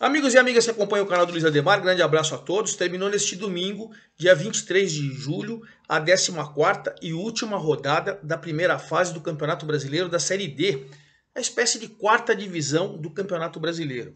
Amigos e amigas que acompanham o canal do Luiz Ademar, grande abraço a todos. Terminou neste domingo, dia 23 de julho, a 14ª e última rodada da primeira fase do Campeonato Brasileiro da Série D, a espécie de quarta divisão do Campeonato Brasileiro.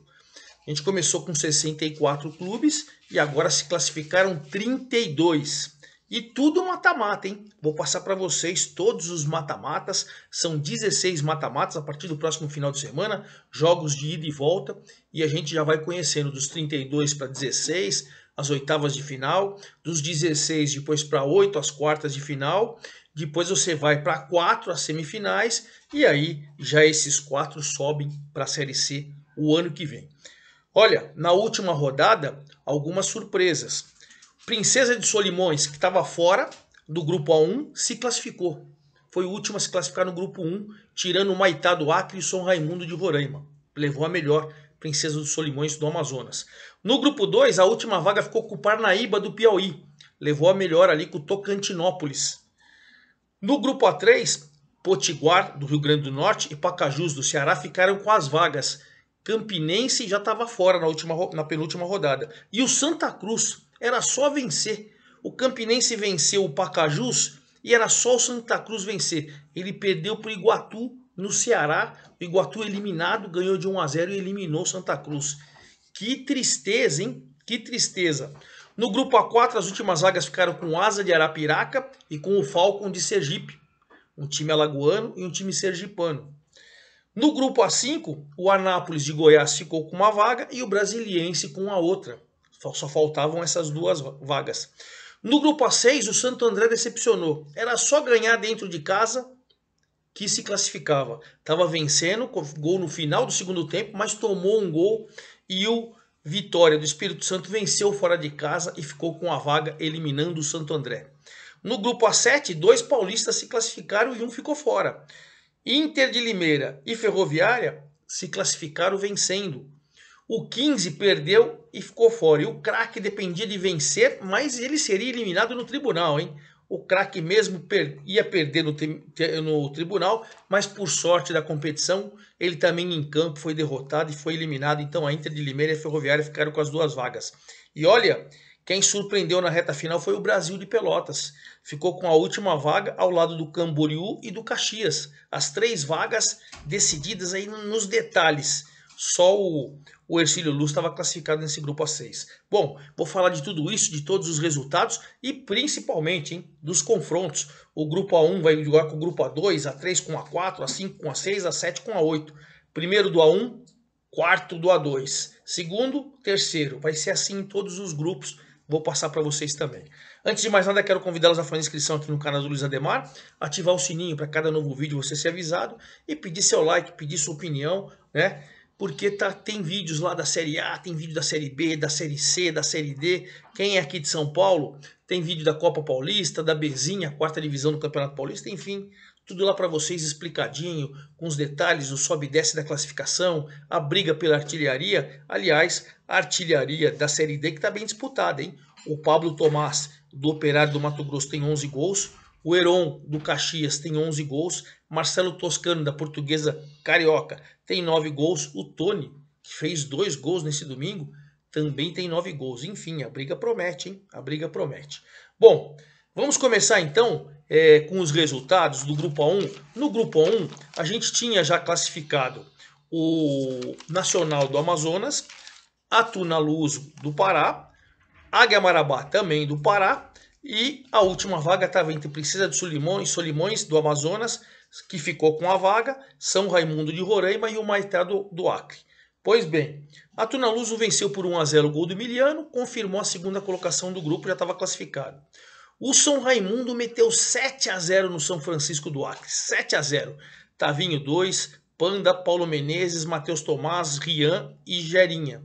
A gente começou com 64 clubes e agora se classificaram 32. E tudo mata-mata, hein? Vou passar para vocês todos os mata-matas. São 16 mata-matas a partir do próximo final de semana, jogos de ida e volta e a gente já vai conhecendo dos 32 para 16 as oitavas de final, dos 16 depois para 8 as quartas de final, depois você vai para 4 as semifinais e aí já esses quatro sobem para a Série C o ano que vem. Olha, na última rodada, algumas surpresas. Princesa de Solimões, que estava fora do grupo A1, se classificou. Foi o último a se classificar no grupo 1, tirando o Maitá do Acre e o São Raimundo de Roraima. Levou a melhor Princesa dos Solimões do Amazonas. No grupo 2, a última vaga ficou com o Parnaíba do Piauí. Levou a melhor ali com o Tocantinópolis. No grupo A3, Potiguar do Rio Grande do Norte e Pacajus do Ceará ficaram com as vagas. Campinense já estava fora na, última, na penúltima rodada. E o Santa Cruz era só vencer. O Campinense venceu o Pacajus e era só o Santa Cruz vencer. Ele perdeu para o Iguatu no Ceará, o Iguatu eliminado ganhou de 1 a 0 e eliminou Santa Cruz. Que tristeza, hein? Que tristeza. No grupo A4, as últimas vagas ficaram com o Asa de Arapiraca e com o Falcon de Sergipe, um time alagoano e um time sergipano. No grupo A5, o Anápolis de Goiás ficou com uma vaga e o Brasiliense com a outra. Só, só faltavam essas duas vagas. No grupo A6, o Santo André decepcionou. Era só ganhar dentro de casa que se classificava. Estava vencendo, gol no final do segundo tempo, mas tomou um gol e o Vitória do Espírito Santo venceu fora de casa e ficou com a vaga eliminando o Santo André. No grupo A7, dois paulistas se classificaram e um ficou fora. Inter de Limeira e Ferroviária se classificaram vencendo. O 15 perdeu e ficou fora. E o craque dependia de vencer, mas ele seria eliminado no tribunal, hein? o craque mesmo per ia perder no, no, tribunal, mas por sorte da competição, ele também em campo foi derrotado e foi eliminado. Então a Inter de Limeira e a Ferroviária ficaram com as duas vagas. E olha, quem surpreendeu na reta final foi o Brasil de Pelotas. Ficou com a última vaga ao lado do Camboriú e do Caxias. As três vagas decididas aí nos detalhes. Só o, o Ercílio Luz estava classificado nesse grupo A6. Bom, vou falar de tudo isso, de todos os resultados e principalmente hein, dos confrontos. O grupo A1 vai jogar com o grupo A2, A3 com A4, A5 com A6, A7 com A8. Primeiro do A1, quarto do A2. Segundo, terceiro. Vai ser assim em todos os grupos. Vou passar para vocês também. Antes de mais nada, quero convidá-los a fazer inscrição aqui no canal do Luiz Ademar, ativar o sininho para cada novo vídeo você ser avisado e pedir seu like, pedir sua opinião, né? porque tá, tem vídeos lá da Série A, tem vídeo da Série B, da Série C, da Série D. Quem é aqui de São Paulo tem vídeo da Copa Paulista, da Bezinha, quarta divisão do Campeonato Paulista, enfim, tudo lá para vocês explicadinho, com os detalhes o sobe e desce da classificação, a briga pela artilharia. Aliás, a artilharia da Série D que está bem disputada, hein? O Pablo Tomás, do Operário do Mato Grosso, tem 11 gols. O Heron, do Caxias, tem 11 gols. Marcelo Toscano, da Portuguesa Carioca, tem nove gols. O Tony, que fez dois gols nesse domingo, também tem nove gols. Enfim, a briga promete, hein? A briga promete. Bom, vamos começar então é, com os resultados do Grupo A1. No Grupo A1, a gente tinha já classificado o Nacional do Amazonas, Atuna Luz do Pará, Águia Marabá também do Pará, e a última vaga estava entre Princesa de Solimões, Solimões do Amazonas, que ficou com a vaga, São Raimundo de Roraima e o Maitá do, do Acre. Pois bem, a Tunaluso venceu por 1 a 0 o gol do Emiliano, confirmou a segunda colocação do grupo, já estava classificado. O São Raimundo meteu 7 a 0 no São Francisco do Acre, 7 a 0. Tavinho 2, Panda, Paulo Menezes, Matheus Tomás, Rian e Gerinha.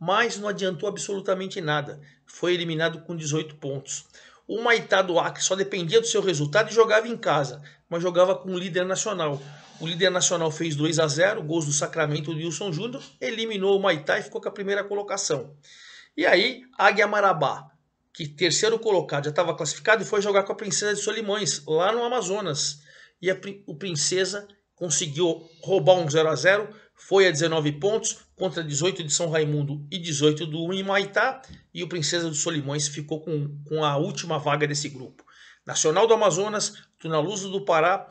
Mas não adiantou absolutamente nada. Foi eliminado com 18 pontos. O Maitá do Acre só dependia do seu resultado e jogava em casa mas jogava com o líder nacional. O líder nacional fez 2 a 0 gols do Sacramento do Wilson Júnior, eliminou o Maitá e ficou com a primeira colocação. E aí, Águia Marabá, que terceiro colocado já estava classificado, e foi jogar com a Princesa de Solimões, lá no Amazonas. E a, o Princesa conseguiu roubar um 0 a 0 foi a 19 pontos contra 18 de São Raimundo e 18 do Imaitá, e o Princesa de Solimões ficou com, com a última vaga desse grupo. Nacional do Amazonas, Tunaluso do Pará,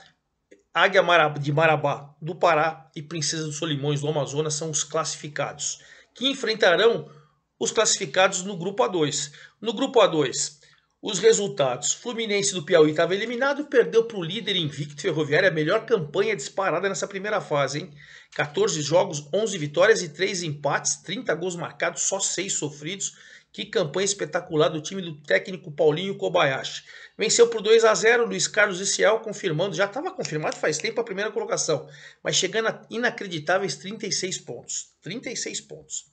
Águia de Marabá do Pará e Princesa dos Solimões do Amazonas são os classificados, que enfrentarão os classificados no grupo A2. No grupo A2, os resultados: Fluminense do Piauí estava eliminado, perdeu para o líder invicto Ferroviária, a melhor campanha disparada nessa primeira fase, hein? 14 jogos, 11 vitórias e 3 empates, 30 gols marcados, só 6 sofridos. Que campanha espetacular do time do técnico Paulinho Kobayashi. Venceu por 2 a 0 Luiz Carlos Iciel confirmando, já estava confirmado faz tempo a primeira colocação, mas chegando a inacreditáveis 36 pontos. 36 pontos.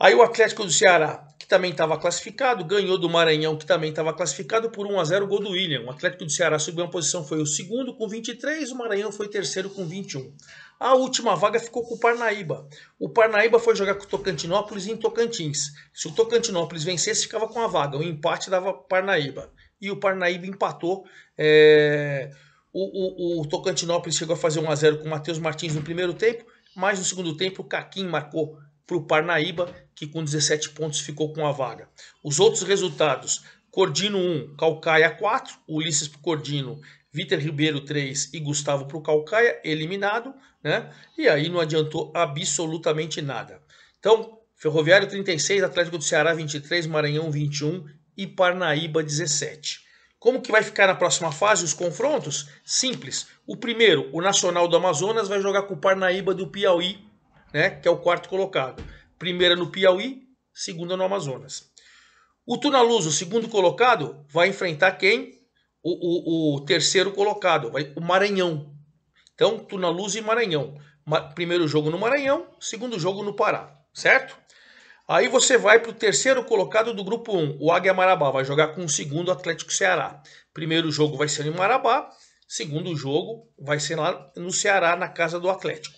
Aí o Atlético do Ceará também estava classificado, ganhou do Maranhão, que também estava classificado por 1 a 0 gol do William. O Atlético do Ceará subiu uma posição, foi o segundo com 23, o Maranhão foi terceiro com 21. A última vaga ficou com o Parnaíba. O Parnaíba foi jogar com o Tocantinópolis em Tocantins. Se o Tocantinópolis vencesse, ficava com a vaga. O empate dava Parnaíba. E o Parnaíba empatou. É... O, o, o, Tocantinópolis chegou a fazer 1 a 0 com o Matheus Martins no primeiro tempo, mas no segundo tempo o Caquim marcou para o Parnaíba, que com 17 pontos ficou com a vaga. Os outros resultados: Cordino 1, Calcaia 4, Ulisses para Cordino, Vitor Ribeiro 3 e Gustavo para o Calcaia, eliminado, né? E aí não adiantou absolutamente nada. Então, Ferroviário 36, Atlético do Ceará 23, Maranhão 21 e Parnaíba 17. Como que vai ficar na próxima fase os confrontos? Simples. O primeiro, o Nacional do Amazonas vai jogar com o Parnaíba do Piauí né, que é o quarto colocado. Primeira no Piauí, segunda no Amazonas. O Tunaluso, segundo colocado, vai enfrentar quem? O, o, o terceiro colocado, vai, o Maranhão. Então, Tunaluso e Maranhão. primeiro jogo no Maranhão, segundo jogo no Pará, certo? Aí você vai para o terceiro colocado do grupo 1, o Águia Marabá. Vai jogar com o segundo Atlético Ceará. Primeiro jogo vai ser em Marabá, segundo jogo vai ser lá no Ceará, na casa do Atlético.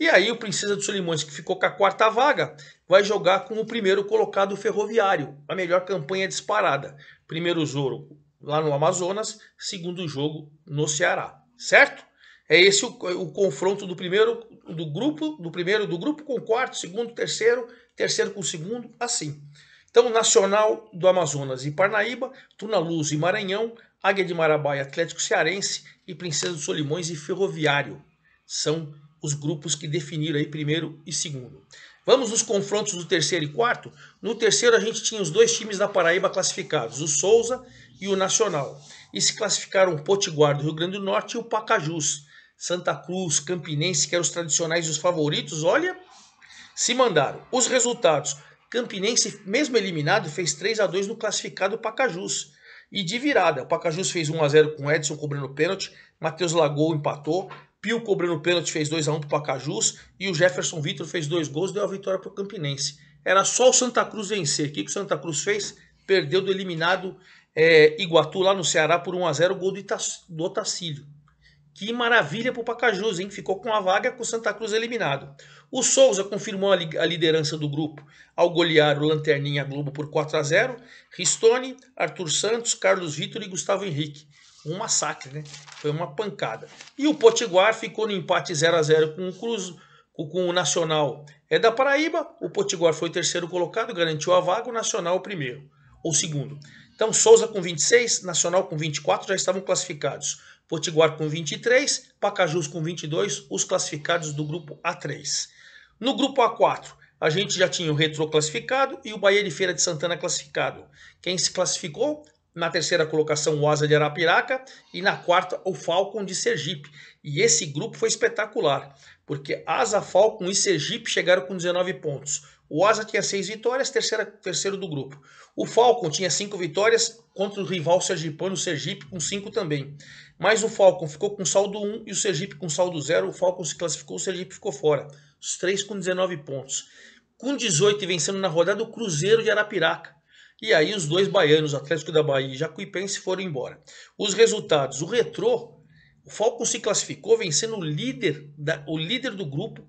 E aí o Princesa dos Solimões, que ficou com a quarta vaga, vai jogar com o primeiro colocado Ferroviário, a melhor campanha disparada. Primeiro jogo lá no Amazonas, segundo jogo no Ceará, certo? É esse o, o confronto do primeiro do grupo, do primeiro do grupo com o quarto, segundo, terceiro, terceiro com o segundo, assim. Então, Nacional do Amazonas e Parnaíba, Tunaluz e Maranhão, Águia de Marabá e Atlético Cearense e Princesa dos Solimões e Ferroviário. São os grupos que definiram aí primeiro e segundo. Vamos nos confrontos do terceiro e quarto? No terceiro a gente tinha os dois times da Paraíba classificados, o Souza e o Nacional. E se classificaram o Potiguar do Rio Grande do Norte e o Pacajus. Santa Cruz, Campinense, que eram os tradicionais e os favoritos, olha, se mandaram. Os resultados, Campinense, mesmo eliminado, fez 3 a 2 no classificado Pacajus. E de virada, o Pacajus fez 1 a 0 com Edson cobrando pênalti, Matheus Lagoa empatou, Pio cobrando pênalti fez 2 a 1 para pro Pacajus e o Jefferson Vitor fez dois gols, deu a vitória pro Campinense. Era só o Santa Cruz vencer. O que, que o Santa Cruz fez? Perdeu do eliminado é, Iguatu lá no Ceará por 1 a 0 o gol do, Ita do Otacílio. Que maravilha pro Pacajus, hein? Ficou com a vaga com o Santa Cruz eliminado. O Souza confirmou a, li a liderança do grupo ao golear o Lanterninha Globo por 4 a 0 Ristone, Arthur Santos, Carlos Vitor e Gustavo Henrique um massacre, né? Foi uma pancada. E o Potiguar ficou no empate 0 a 0 com o Cruz, com o Nacional. É da Paraíba, o Potiguar foi o terceiro colocado, garantiu a vaga, o Nacional o primeiro, ou segundo. Então Souza com 26, Nacional com 24 já estavam classificados. Potiguar com 23, Pacajus com 22, os classificados do grupo A3. No grupo A4, a gente já tinha o Retro classificado e o Bahia de Feira de Santana classificado. Quem se classificou? Na terceira colocação, o Asa de Arapiraca. E na quarta, o Falcon de Sergipe. E esse grupo foi espetacular, porque Asa, Falcon e Sergipe chegaram com 19 pontos. O Asa tinha 6 vitórias, terceira, terceiro do grupo. O Falcon tinha 5 vitórias contra o rival sergipano, o Sergipe, com 5 também. Mas o Falcon ficou com saldo 1 um, e o Sergipe com saldo 0. O Falcon se classificou, o Sergipe ficou fora. Os três com 19 pontos. Com 18 vencendo na rodada, o Cruzeiro de Arapiraca e aí os dois baianos, Atlético da Bahia e Jacuipense, foram embora. Os resultados, o Retrô, o Falcon se classificou vencendo o líder, da, o líder do grupo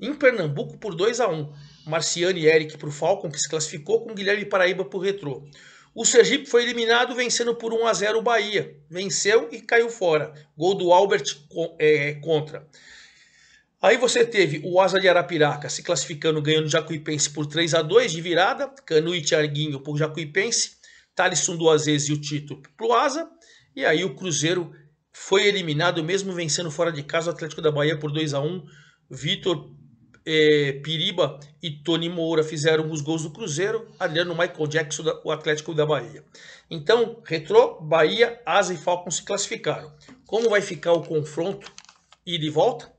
em Pernambuco por 2 a 1 Marciano e Eric para o Falcon, que se classificou, com Guilherme Paraíba para o Retrô. O Sergipe foi eliminado vencendo por 1 a 0 o Bahia. Venceu e caiu fora. Gol do Albert é, contra. Aí você teve o Asa de Arapiraca se classificando, ganhando o Jacuipense por 3 a 2 de virada, Canu e Tiaguinho por Jacuipense, duas vezes e o Tito pro Asa, e aí o Cruzeiro foi eliminado, mesmo vencendo fora de casa o Atlético da Bahia por 2 a 1 Vitor eh, Piriba e Tony Moura fizeram os gols do Cruzeiro, Adriano Michael Jackson, o Atlético da Bahia. Então, Retro, Bahia, Asa e Falcon se classificaram. Como vai ficar o confronto ida e volta?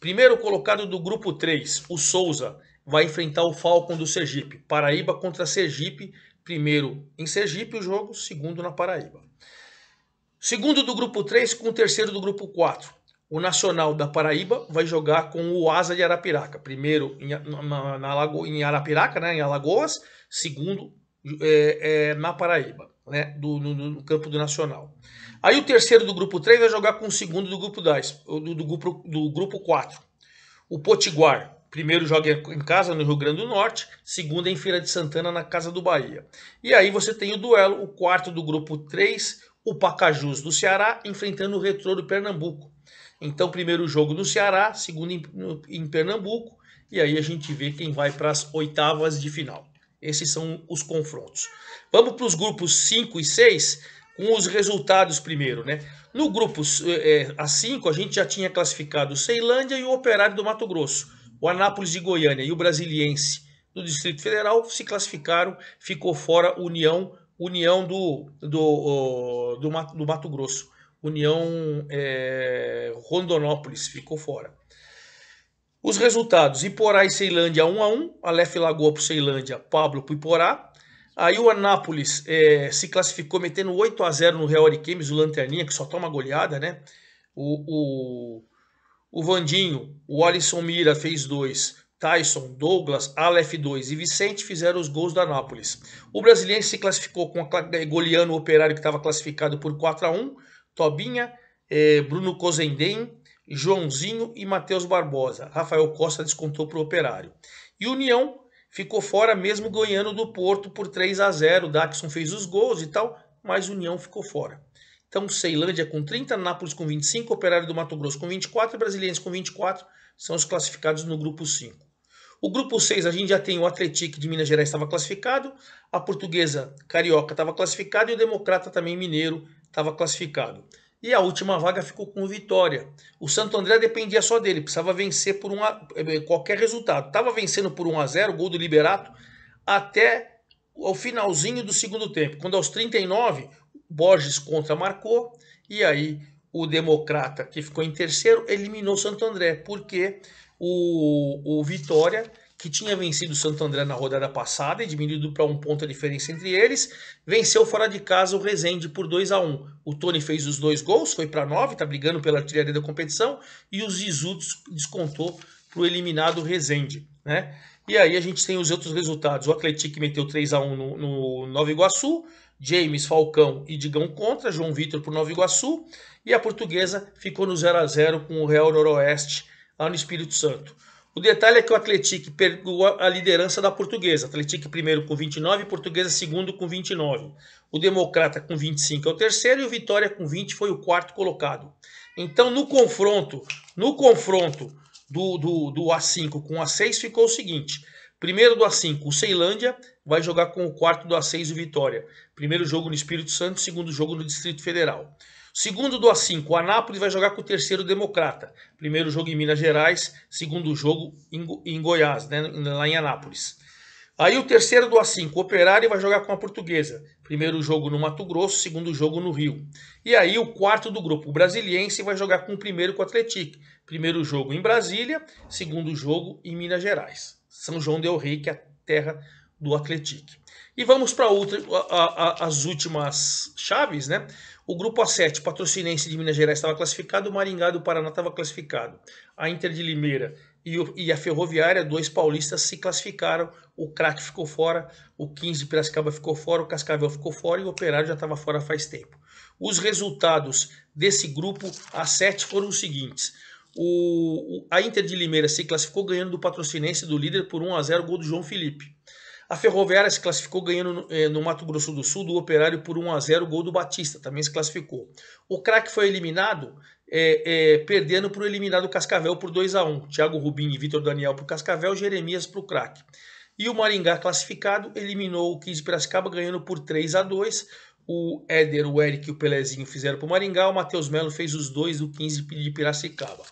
Primeiro colocado do grupo 3, o Souza, vai enfrentar o Falcon do Sergipe. Paraíba contra Sergipe, primeiro em Sergipe o jogo, segundo na Paraíba. Segundo do grupo 3 com o terceiro do grupo 4. O Nacional da Paraíba vai jogar com o Asa de Arapiraca. Primeiro em, na, na em Arapiraca, né, em Alagoas. Segundo é, é, na Paraíba, né, do, no, no campo do Nacional. Aí o terceiro do grupo 3 vai jogar com o segundo do grupo 10, do, do, grupo, do grupo 4. O Potiguar, primeiro joga em casa no Rio Grande do Norte, segundo em Feira de Santana na Casa do Bahia. E aí você tem o duelo, o quarto do grupo 3, o Pacajus do Ceará enfrentando o Retrô do Pernambuco. Então, primeiro jogo no Ceará, segundo em, no, em Pernambuco, e aí a gente vê quem vai para as oitavas de final. Esses são os confrontos. Vamos para os grupos 5 e 6 com os resultados primeiro, né? No grupo é, é A5, a gente já tinha classificado o Ceilândia e o Operário do Mato Grosso. O Anápolis de Goiânia e o Brasiliense do Distrito Federal se classificaram, ficou fora União, União do, do, do, Mato, do Mato Grosso. União é, Rondonópolis ficou fora. Os resultados: Iporá e Ceilândia 1 a 1, Aleph Lagoa para Ceilândia, Pablo para Iporá, Aí o Anápolis é, se classificou metendo 8 a 0 no Real Ariquemes, o Lanterninha, que só toma goleada, né? O, o, o Vandinho, o Alisson Mira fez dois, Tyson, Douglas, Aleph 2 e Vicente fizeram os gols do Anápolis. O brasileiro se classificou com a é, goleando o operário que estava classificado por 4 a 1 Tobinha, é, Bruno Cozendem, Joãozinho e Matheus Barbosa. Rafael Costa descontou para o operário. E União ficou fora mesmo ganhando do Porto por 3 a 0. Dakson Daxon fez os gols e tal, mas União ficou fora. Então, Ceilândia com 30, Nápoles com 25, Operário do Mato Grosso com 24 e Brasiliense com 24 são os classificados no grupo 5. O grupo 6 a gente já tem o Atlético de Minas Gerais estava classificado, a Portuguesa Carioca estava classificada e o Democrata também Mineiro estava classificado. E a última vaga ficou com o Vitória. O Santo André dependia só dele, precisava vencer por um eh, eh, qualquer resultado. Estava vencendo por 1 a 0 gol do Liberato, até o finalzinho do segundo tempo, quando aos 39, Borges contra marcou, e aí o Democrata, que ficou em terceiro, eliminou o Santo André, porque o, o Vitória que tinha vencido o Santo André na rodada passada e diminuído para um ponto a diferença entre eles, venceu fora de casa o Rezende por 2 a 1 O Tony fez os dois gols, foi para 9, está brigando pela artilharia da competição, e o Zizu descontou para o eliminado Rezende. Né? E aí a gente tem os outros resultados. O Atlético meteu 3 a 1 no, no Nova Iguaçu, James, Falcão e Digão contra, João Vitor por Nova Iguaçu, e a portuguesa ficou no 0 a 0 com o Real Noroeste lá no Espírito Santo. O detalhe é que o Atlético perdeu a liderança da Portuguesa. Atlético primeiro com 29, Portuguesa segundo com 29. O Democrata com 25 é o terceiro e o Vitória com 20 foi o quarto colocado. Então no confronto, no confronto do, do, do A5 com o A6 ficou o seguinte: Primeiro do A5, o Ceilândia vai jogar com o quarto do A6, o Vitória. Primeiro jogo no Espírito Santo, segundo jogo no Distrito Federal. Segundo do A5, o Anápolis vai jogar com o terceiro Democrata. Primeiro jogo em Minas Gerais, segundo jogo em, em Goiás, né, lá em Anápolis. Aí o terceiro do A5, o Operário vai jogar com a Portuguesa. Primeiro jogo no Mato Grosso, segundo jogo no Rio. E aí o quarto do grupo, o Brasiliense, vai jogar com o primeiro com o Atlético. Primeiro jogo em Brasília, segundo jogo em Minas Gerais. São João del Rei, que é a terra do Atlético. E vamos para as últimas chaves, né? O grupo A7, Patrocinense de Minas Gerais estava classificado, o Maringá do Paraná estava classificado. A Inter de Limeira e, o, e a Ferroviária, dois paulistas, se classificaram. O Crack ficou fora, o 15 de Piracicaba ficou fora, o Cascavel ficou fora e o Operário já estava fora faz tempo. Os resultados desse grupo A7 foram os seguintes. O, a Inter de Limeira se classificou ganhando do Patrocinense do líder por 1 a 0 gol do João Felipe. A Ferroviária se classificou ganhando no, eh, no Mato Grosso do Sul do Operário por 1 a 0 gol do Batista, também se classificou. O craque foi eliminado, eh, eh, perdendo para o eliminado Cascavel por 2 a 1 Thiago Rubim e Vitor Daniel para o Cascavel, Jeremias para o craque. E o Maringá classificado eliminou o 15 Piracicaba ganhando por 3 a 2 o Éder, o Eric e o Pelezinho fizeram para o Maringá, o Matheus Melo fez os dois do 15 de Piracicaba.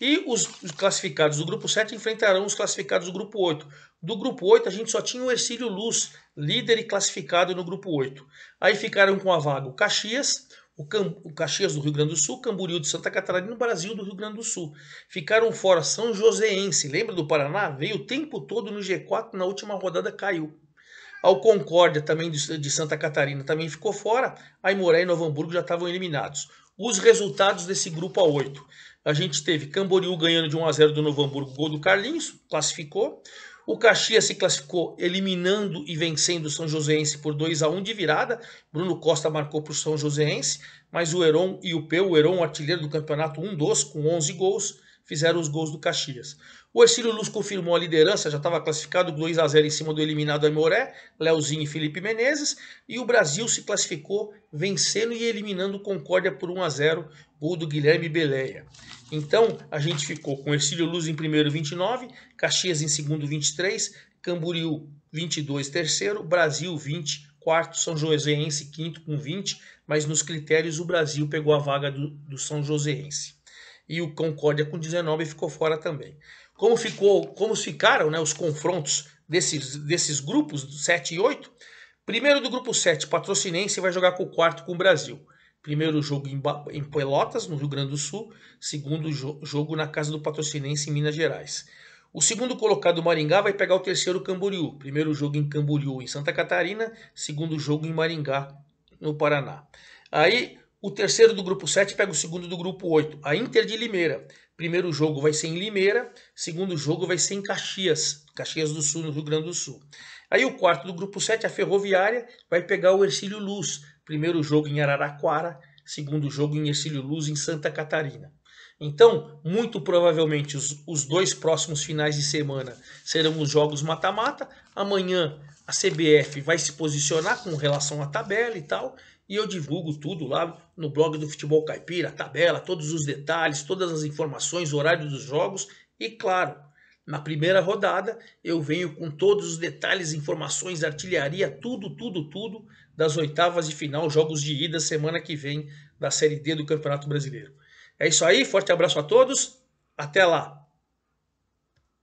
E os classificados do grupo 7 enfrentarão os classificados do grupo 8. Do grupo 8, a gente só tinha o Ercílio Luz, líder e classificado no grupo 8. Aí ficaram com a vaga o Caxias, o, Cam... o Caxias do Rio Grande do Sul, Camboriú de Santa Catarina e o Brasil do Rio Grande do Sul. Ficaram fora São Joséense, lembra do Paraná? Veio o tempo todo no G4, na última rodada caiu. Ao Concórdia, também de Santa Catarina, também ficou fora. aí Moré e Novo Hamburgo já estavam eliminados. Os resultados desse grupo a 8 a gente teve Camboriú ganhando de 1 a 0 do Novo Hamburgo, gol do Carlinhos, classificou. O Caxias se classificou eliminando e vencendo o São Joséense por 2 a 1 de virada. Bruno Costa marcou para o São Joséense, mas o Heron e o Peu, o Heron, artilheiro do campeonato, um dos, com 11 gols, fizeram os gols do Caxias. O Ercílio Luz confirmou a liderança, já estava classificado 2 a 0 em cima do eliminado Amoré, Leozinho e Felipe Menezes, e o Brasil se classificou vencendo e eliminando Concórdia por 1 a 0, gol do Guilherme Beleia. Então, a gente ficou com Ercílio Luz em primeiro 29, Caxias em segundo 23, Camboriú 22 terceiro, Brasil 20 quarto, São Joséense quinto com 20, mas nos critérios o Brasil pegou a vaga do, do São Joséense. E o Concórdia com 19 ficou fora também como ficou, como ficaram né, os confrontos desses, desses grupos, 7 e 8. Primeiro do grupo 7, Patrocinense vai jogar com o quarto com o Brasil. Primeiro jogo em, em Pelotas, no Rio Grande do Sul. Segundo jo jogo na casa do Patrocinense, em Minas Gerais. O segundo colocado, Maringá, vai pegar o terceiro, Camboriú. Primeiro jogo em Camboriú, em Santa Catarina. Segundo jogo em Maringá, no Paraná. Aí o terceiro do grupo 7 pega o segundo do grupo 8, a Inter de Limeira. Primeiro jogo vai ser em Limeira, segundo jogo vai ser em Caxias, Caxias do Sul, no Rio Grande do Sul. Aí o quarto do grupo 7, a Ferroviária, vai pegar o Ercílio Luz. Primeiro jogo em Araraquara, segundo jogo em Ercílio Luz, em Santa Catarina. Então, muito provavelmente, os, os dois próximos finais de semana serão os jogos mata-mata. Amanhã a CBF vai se posicionar com relação à tabela e tal. E eu divulgo tudo lá no blog do Futebol Caipira, a tabela, todos os detalhes, todas as informações, horário dos jogos e, claro, na primeira rodada eu venho com todos os detalhes, informações, artilharia, tudo, tudo, tudo das oitavas de final, jogos de ida semana que vem da Série D do Campeonato Brasileiro. É isso aí, forte abraço a todos, até lá!